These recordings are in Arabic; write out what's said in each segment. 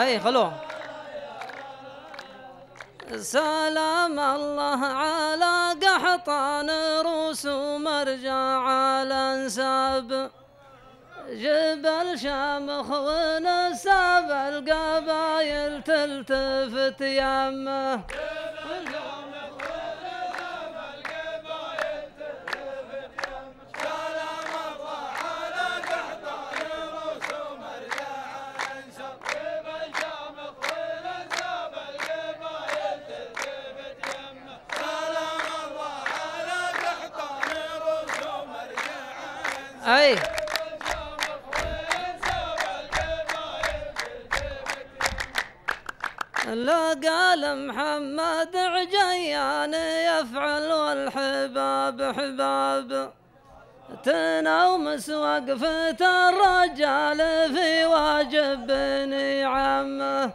هاي خلوه سلام الله على قحطان روس مرجع على انساب جبل شامخ ونساب القبايل تلتفت يمه لا قال محمد عجيان يفعل والحباب حباب تنوم سوقفة الرجال في واجب بني عمه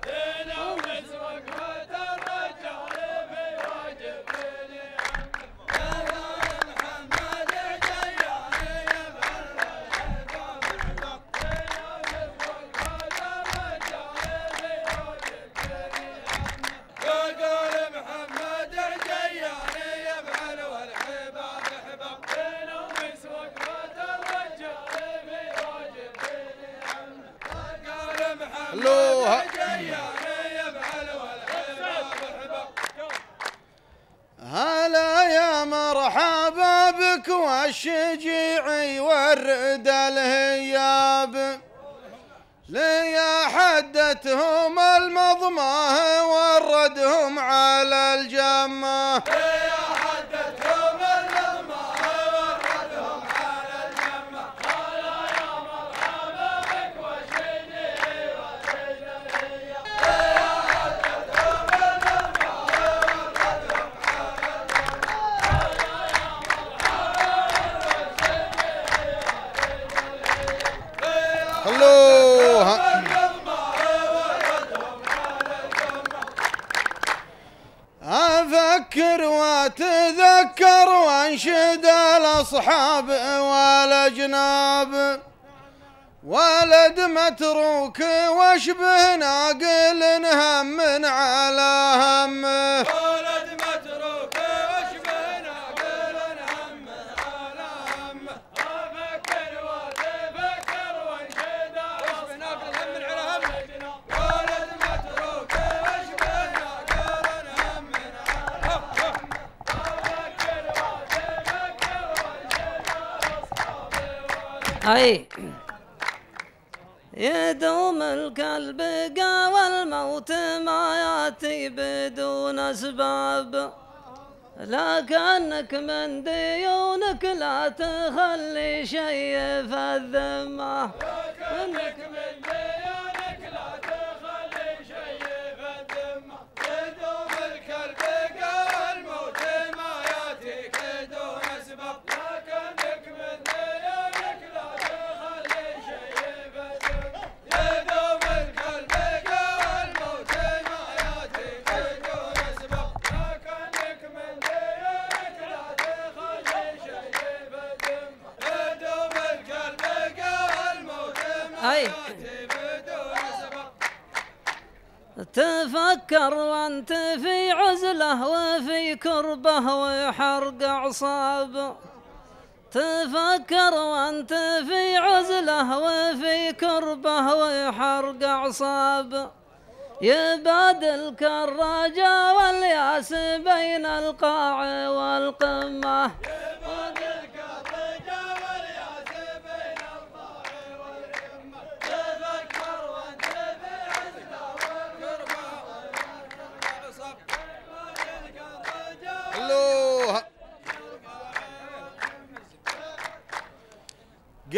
الشجيع ورد الهياب حدتهم المضماه وردهم على الجماه أذكر وأتذكر وأنشد الأصحاب والأجناب ولد متروك واشبه ناقل هم على همه أي يدوم الكلب قوى الموت ما ياتي بدون اسباب لكنك من ديونك لا تخلي شيء في الذمه لكنك من ديونك تفكر وانت في عزله وفي كربه ويحرق اعصابه تفكر وانت في عزله وفي كربه ويحرق اعصابه يباد الكراجه والياس بين القاع والقمه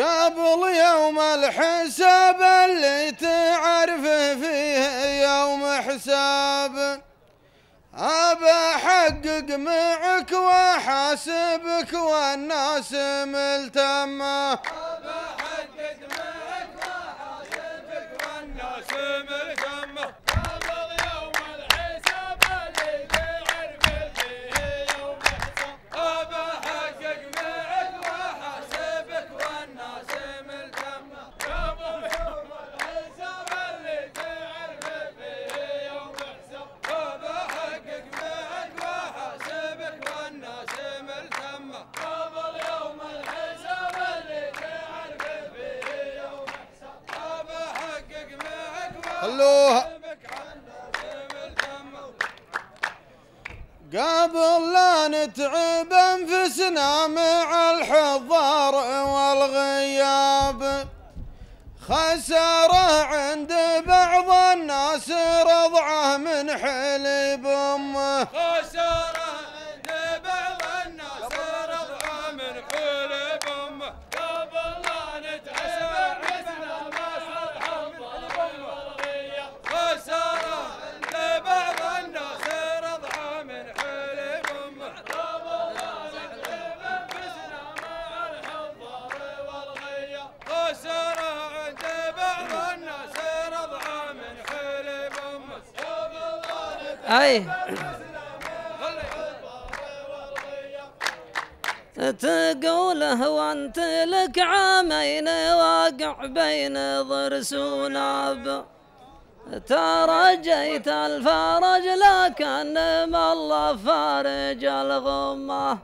قبل يوم الحساب اللي تعرف فيه يوم حساب أبا حقق معك وأحاسبك والناس ملتمه قبل لا نتعب انفسنا مع الحضار والغياب خسارة عند بعض الناس رضعه من حليب امه اي تقول هو انت لك عامين واقع بين ضرس وناب ترى جيت الفرج لكن ما الله فارج الغمه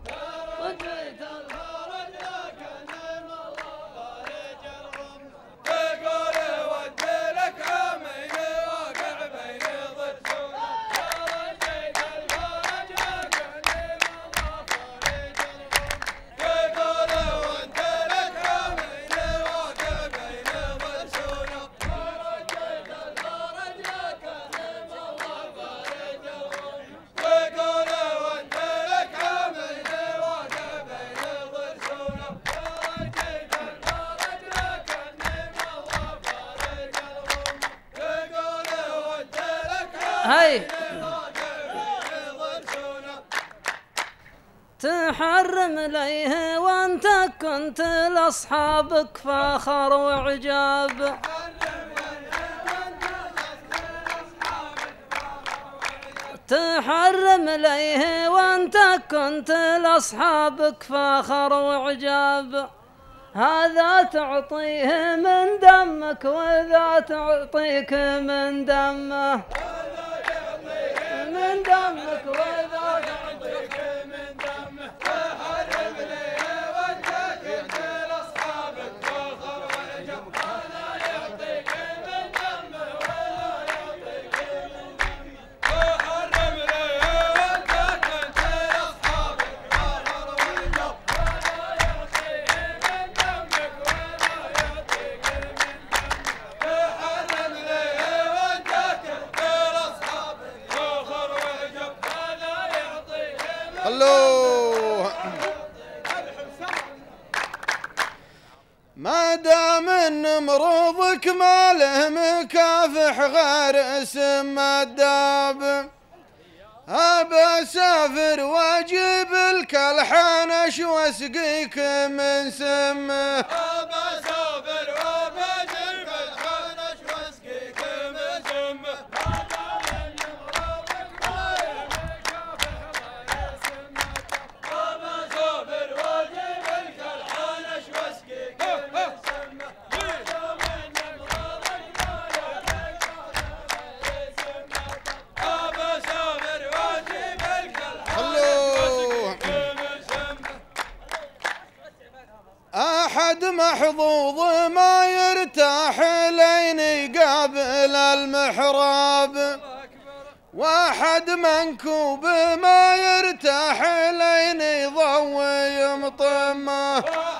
هاي تحرم ليه وانت كنت لاصحابك فخر وعجاب تحرم ليه وانت كنت لاصحابك فخر وعجاب هذا تعطيه من دمك وذا تعطيك من دمه الو ما دام ان مروضك ما له مكافح غير اسم الداب ابى اسافر واجيب لك الحنش واسقيك من سمه ابى اسافر واجيب محظوظ ما يرتاح لين يقابل المحراب واحد منكوب ما يرتاح لين يضوي مطمه